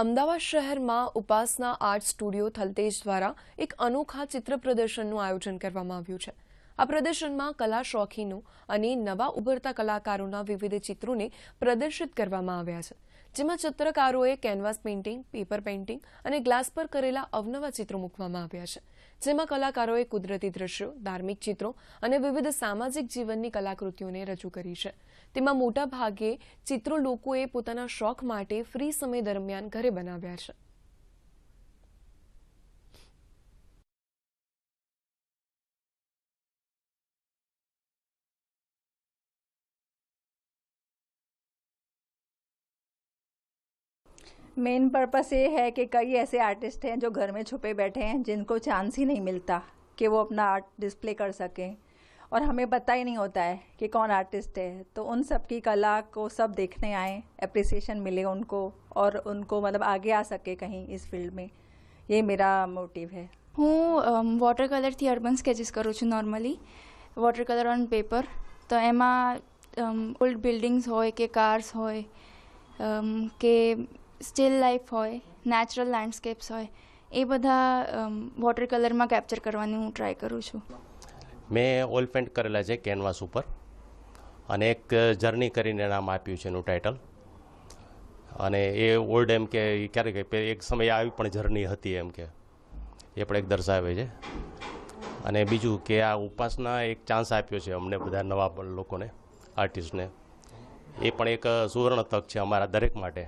અમદાવાદ શહેરમાં ઉપાસના art studio Thaltej દ્વારા એક અનોખા ચિત્ર પ્રદર્શનનું આયોજન કરવામાં આવ્યું છે આ પ્રદર્શનમાં કલા શોખીનો અને નવા ઉભરતા કલાકારોના વિવિધ ચિત્રોને પ્રદર્શિત કરવામાં આવ્યા છે જેમાં ચિત્રકારોએ કેનવાસ પેઇન્ટિંગ પેપર પેઇન્ટિંગ અને ગ્લાસ પર કરેલા અવનવા ચિત્રો મૂકવામાં આવ્યા છે જેમાં કલાકારોએ કુદરતી દ્રશ્યો ધાર્મિક ચિત્રો અને વિવિધ સામાજિક જીવનની કલાકૃતિઓને રજૂ કરી છે તેમાં મોટા ભાગે ચિત્રો લોકોએ પોતાના શોખ માટે ફ્રી સમય દરમિયાન ઘરે બનાવ્યા છે मेन पर्पस ये है कि कई ऐसे आर्टिस्ट हैं जो घर में छुपे बैठे हैं जिनको चांस ही नहीं मिलता कि वो अपना आर्ट डिस्प्ले कर सकें और हमें पता ही नहीं होता है कि कौन आर्टिस्ट है तो उन सब की कला को सब देखने आए अप्रिसिएशन मिले उनको और उनको मतलब आगे आ सके कहीं इस फील्ड में ये मेरा मोटिव है हूँ वाटर कलर थी अर्बन કરું करूँ normally water colour on paper तो એમાં ઓલ્ડ બિલ્ડિંગ્સ હોય કે कार्स हो के સ્ટીલ લાઈફ હોય નેચરલ લેન્ડસ્કેપ્સ હોય એ બધા વોટર કલરમાં કેપ્ચર કરવાની હું ટ્રાય કરું છું મેં ઓઇલ પેન્ટ કરેલા છે કેનવાસ ઉપર અને એક જર્ની કરીને નામ આપ્યું છે એનું ટાઇટલ અને એ ઓલ્ડ એમ કે ક્યારેક એક સમય આવી પણ જર્ની હતી એમ કે એ પણ એક દર્શાવે છે અને બીજું કે આ ઉપાસના એક ચાન્સ આપ્યો છે અમને બધા નવા લોકોને આર્ટિસ્ટને એ પણ એક સુવર્ણ તક છે અમારા દરેક માટે